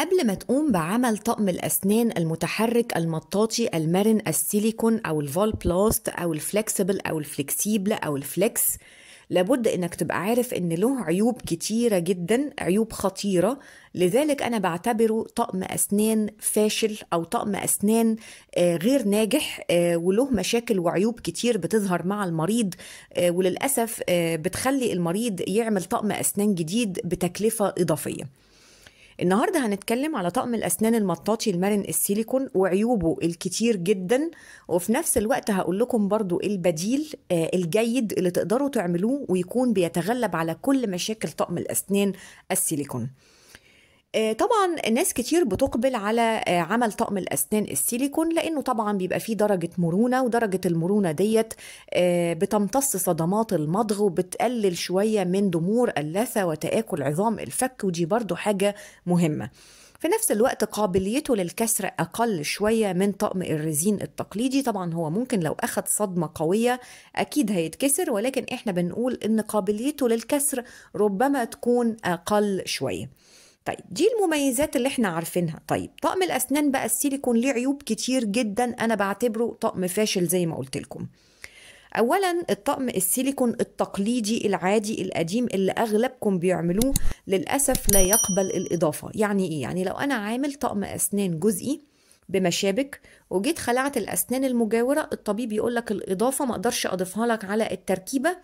قبل ما تقوم بعمل طقم الأسنان المتحرك المطاطي المرن السيليكون أو الفول بلاست أو الفلكسبل أو الفلكسيبل أو الفلكس لابد إنك تبقى عارف إن له عيوب كتيرة جدا عيوب خطيرة لذلك أنا بعتبره طقم أسنان فاشل أو طقم أسنان آه، غير ناجح آه، وله مشاكل وعيوب كتير بتظهر مع المريض آه، وللأسف بتخلي المريض يعمل طقم أسنان جديد بتكلفة إضافية النهارده هنتكلم على طقم الاسنان المطاطي المرن السيليكون وعيوبه الكتير جدا وفي نفس الوقت هقول لكم برضو البديل آه، الجيد اللي تقدروا تعملوه ويكون بيتغلب على كل مشاكل طقم الاسنان السيليكون آه، طبعا ناس كتير بتقبل على آه، عمل طقم الاسنان السيليكون لانه طبعا بيبقى فيه درجه مرونه ودرجه المرونه ديت آه، بتمتص صدمات المضغ وبتقلل شويه من ضمور اللثه وتاكل عظام الفك ودي برضو حاجه مهمه في نفس الوقت قابليته للكسر أقل شوية من طقم الرزين التقليدي طبعا هو ممكن لو أخد صدمة قوية أكيد هيتكسر ولكن إحنا بنقول إن قابليته للكسر ربما تكون أقل شوية طيب دي المميزات اللي احنا عارفينها طيب طقم الاسنان بقى السيليكون ليه عيوب كتير جدا انا بعتبره طقم فاشل زي ما قلت لكم اولا الطقم السيليكون التقليدي العادي القديم اللي اغلبكم بيعملوه للاسف لا يقبل الاضافه يعني ايه يعني لو انا عامل طقم اسنان جزئي بمشابك وجيت خلعت الاسنان المجاوره الطبيب يقول لك الاضافه ما اقدرش اضيفها لك على التركيبه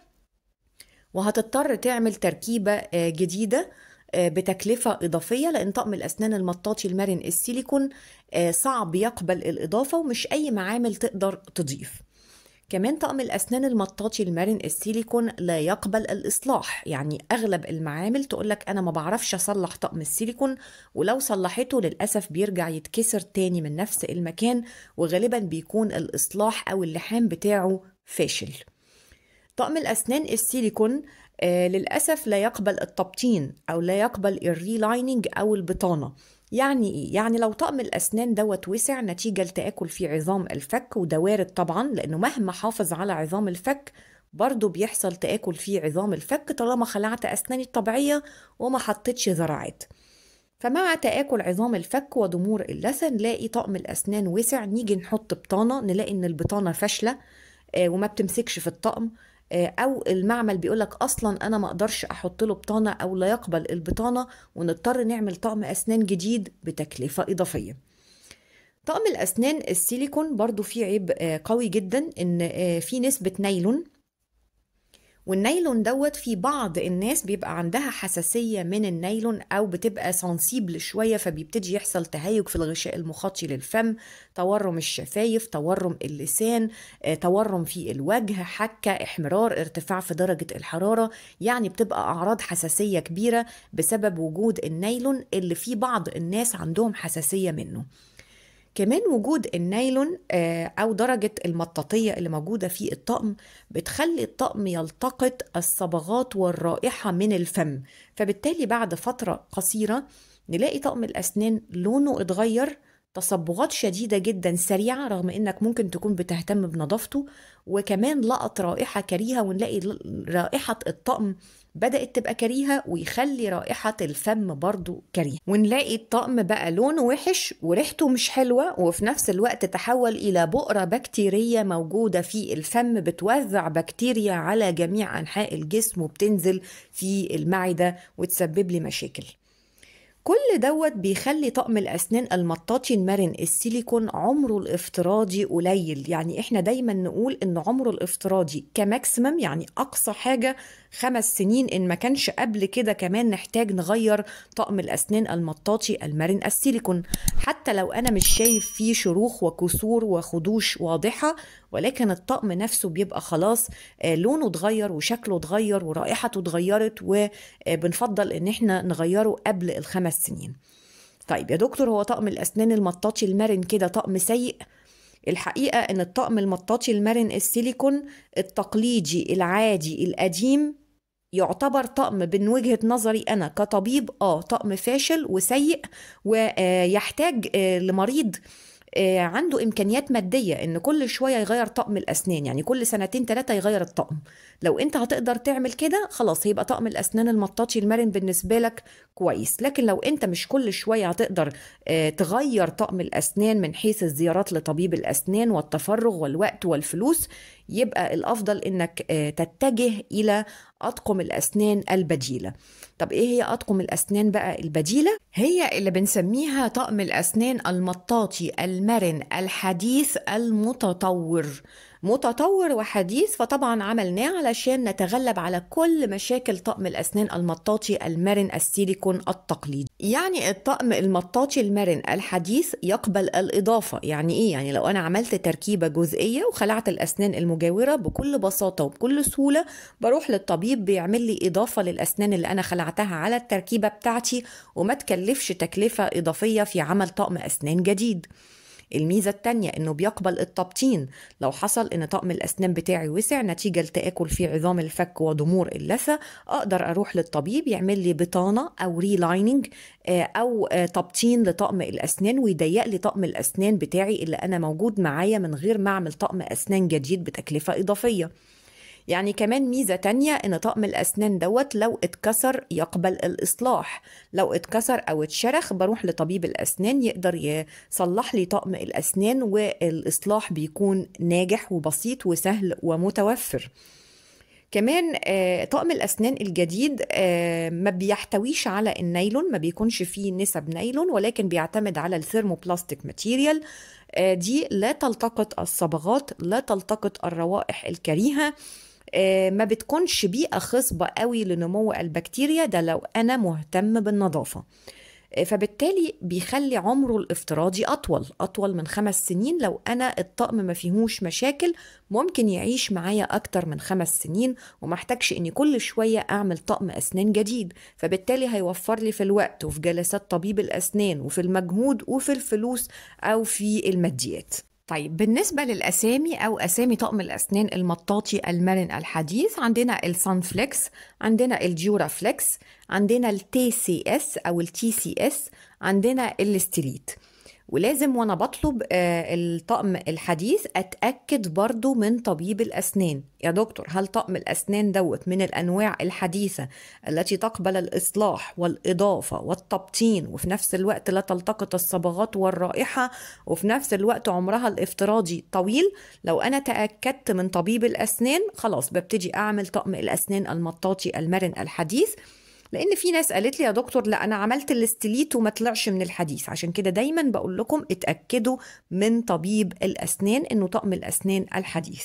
وهتضطر تعمل تركيبه آه، جديده آه، بتكلفة إضافية لأن طقم الأسنان المطاطي المرن السيليكون آه، صعب يقبل الإضافة ومش أي معامل تقدر تضيف كمان طقم الأسنان المطاطي المرن السيليكون لا يقبل الإصلاح يعني أغلب المعامل تقولك أنا ما بعرفش أصلح طقم السيليكون ولو صلحته للأسف بيرجع يتكسر تاني من نفس المكان وغالبا بيكون الإصلاح أو اللحام بتاعه فاشل طقم الأسنان السيليكون آه، للأسف لا يقبل التبطين أو لا يقبل الريلايننج أو البطانة يعني إيه؟ يعني لو طقم الأسنان دوت وسع نتيجة لتآكل في عظام الفك وده وارد طبعا لأنه مهما حافظ على عظام الفك برضه بيحصل تآكل في عظام الفك طالما خلعت أسناني الطبيعية وما حطيتش زراعات فمع تآكل عظام الفك وضمور اللثة نلاقي طقم الأسنان وسع نيجي نحط بطانة نلاقي إن البطانة فاشلة آه، وما بتمسكش في الطقم آه، او المعمل بيقول لك اصلا انا ما اقدرش احط له بطانه او لا يقبل البطانه ونضطر نعمل طقم اسنان جديد بتكلفه اضافيه طقم الاسنان السيليكون برضو فيه عيب آه، قوي جدا ان آه، في نسبه نايلون والنايلون دوت في بعض الناس بيبقى عندها حساسية من النايلون أو بتبقى سنسيبل شوية فبيبتدي يحصل تهيج في الغشاء المخاطي للفم تورم الشفايف تورم اللسان آه، تورم في الوجه حكة احمرار ارتفاع في درجة الحرارة يعني بتبقى أعراض حساسية كبيرة بسبب وجود النايلون اللي في بعض الناس عندهم حساسية منه كمان وجود النايلون آه، او درجه المطاطيه اللي موجوده في الطقم بتخلي الطقم يلتقط الصبغات والرائحه من الفم فبالتالي بعد فتره قصيره نلاقي طقم الاسنان لونه اتغير تصبغات شديدة جدا سريعة رغم انك ممكن تكون بتهتم بنظافته وكمان لقط رائحة كريهة ونلاقي رائحة الطقم بدأت تبقى كريهة ويخلي رائحة الفم برضو كريهة ونلاقي الطقم بقى لونه وحش وريحته مش حلوة وفي نفس الوقت تحول إلى بؤرة بكتيرية موجودة في الفم بتوزع بكتيريا على جميع أنحاء الجسم وبتنزل في المعدة وتسبب لي مشاكل كل دوت بيخلي طقم الأسنان المطاطي المرن السيليكون عمره الافتراضي قليل يعني احنا دايما نقول ان عمره الافتراضي كماكسيمم يعني أقصى حاجة خمس سنين إن ما كانش قبل كده كمان نحتاج نغير طقم الأسنان المطاطي المرن السيليكون حتى لو أنا مش شايف فيه شروخ وكسور وخدوش واضحة ولكن الطقم نفسه بيبقى خلاص آه، لونه اتغير وشكله اتغير ورائحته اتغيرت وبنفضل آه، إن احنا نغيره قبل الخمس سنين طيب يا دكتور هو طقم الأسنان المطاطي المرن كده طقم سيء؟ الحقيقة إن الطقم المطاطي المرن السيليكون التقليدي العادي القديم يعتبر طقم من وجهه نظري انا كطبيب اه طقم فاشل وسيء ويحتاج آه، لمريض آه، عنده امكانيات ماديه ان كل شويه يغير طقم الاسنان يعني كل سنتين ثلاثه يغير الطقم لو انت هتقدر تعمل كده خلاص هيبقى طقم الاسنان المطاطي المرن بالنسبه لك كويس لكن لو انت مش كل شويه هتقدر آه، تغير طقم الاسنان من حيث الزيارات لطبيب الاسنان والتفرغ والوقت والفلوس يبقى الافضل انك تتجه الى أطقم الأسنان البديلة طب إيه هي أطقم الأسنان بقى البديلة؟ هي اللي بنسميها طقم الأسنان المطاطي المرن الحديث المتطور متطور وحديث فطبعا عملناه علشان نتغلب على كل مشاكل طقم الأسنان المطاطي المرن السيليكون التقليدي يعني الطقم المطاطي المرن الحديث يقبل الإضافة يعني إيه؟ يعني لو أنا عملت تركيبة جزئية وخلعت الأسنان المجاورة بكل بساطة وبكل سهولة بروح للطبيب بيعمل لي إضافة للأسنان اللي أنا خلعتها على التركيبة بتاعتي وما تكلفش تكلفة إضافية في عمل طقم أسنان جديد الميزه الثانيه انه بيقبل التبطين لو حصل ان طقم الاسنان بتاعي وسع نتيجه لتاكل في عظام الفك وضمور اللثه اقدر اروح للطبيب يعمل لي بطانه او ريلايننج آه، او آه، تبطين لطقم الاسنان ويضيق لي طقم الاسنان بتاعي اللي انا موجود معايا من غير ما اعمل طقم اسنان جديد بتكلفه اضافيه يعني كمان ميزة تانية إن طقم الأسنان دوت لو اتكسر يقبل الإصلاح لو اتكسر أو اتشرخ بروح لطبيب الأسنان يقدر يصلح لي طقم الأسنان والإصلاح بيكون ناجح وبسيط وسهل ومتوفر كمان آه، طقم الأسنان الجديد آه، ما بيحتويش على النايلون ما بيكونش فيه نسب نايلون ولكن بيعتمد على الثيرموبلاستيك ماتيريال آه، دي لا تلتقط الصبغات لا تلتقط الروائح الكريهة آه، ما بتكونش بيئة خصبة قوي لنمو البكتيريا ده لو أنا مهتم بالنظافة آه، فبالتالي بيخلي عمره الافتراضي أطول أطول من خمس سنين لو أنا الطقم ما فيهوش مشاكل ممكن يعيش معايا أكتر من خمس سنين ومحتاجش إني كل شوية أعمل طقم أسنان جديد فبالتالي هيوفر لي في الوقت وفي جلسات طبيب الأسنان وفي المجهود وفي الفلوس أو في الماديات طيب بالنسبة للأسامي أو أسامي طقم الأسنان المطاطي المرن الحديث عندنا السان فليكس عندنا الجيورا فليكس عندنا التي سي اس أو التي سي اس عندنا الاستريت ولازم وانا بطلب آه، الطقم الحديث اتاكد برضو من طبيب الاسنان يا دكتور هل طقم الاسنان دوت من الانواع الحديثه التي تقبل الاصلاح والاضافه والتبطين وفي نفس الوقت لا تلتقط الصبغات والرائحه وفي نفس الوقت عمرها الافتراضي طويل لو انا تاكدت من طبيب الاسنان خلاص ببتدي اعمل طقم الاسنان المطاطي المرن الحديث لان في ناس قالت لي يا دكتور لا انا عملت الاستليت وما طلعش من الحديث عشان كده دايما بقول لكم اتاكدوا من طبيب الاسنان انه طقم الاسنان الحديث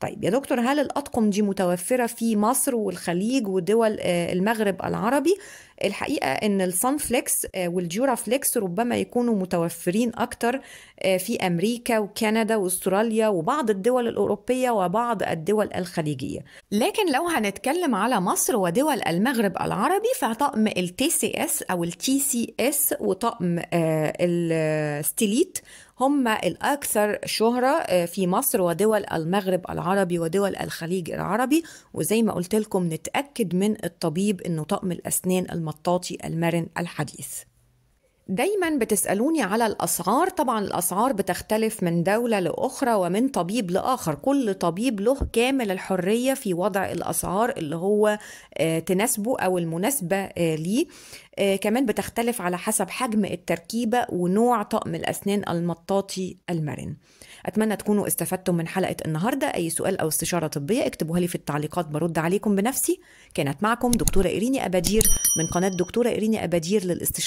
طيب يا دكتور هل الأطقم دي متوفرة في مصر والخليج ودول آه، المغرب العربي الحقيقة أن الصن فليكس آه، والجورا فليكس ربما يكونوا متوفرين أكتر آه، في أمريكا وكندا واستراليا وبعض الدول الأوروبية وبعض الدول الخليجية لكن لو هنتكلم على مصر ودول المغرب العربي فطقم التي سي اس أو التي سي اس وطقم الستيليت هم الأكثر شهرة آه، في مصر ودول المغرب العربي ودول الخليج العربي وزي ما قلت لكم نتأكد من الطبيب أنه طقم الأسنان المطاطي المرن الحديث دايما بتسألوني على الأسعار طبعا الأسعار بتختلف من دولة لأخرى ومن طبيب لآخر كل طبيب له كامل الحرية في وضع الأسعار اللي هو آه، تناسبه أو المناسبة آه، ليه آه، كمان بتختلف على حسب حجم التركيبة ونوع طقم الأسنان المطاطي المرن أتمنى تكونوا استفدتم من حلقة النهاردة أي سؤال أو استشارة طبية اكتبوها لي في التعليقات برد عليكم بنفسي كانت معكم دكتورة إيريني أبادير من قناة دكتورة إيريني أبادير للاستشارات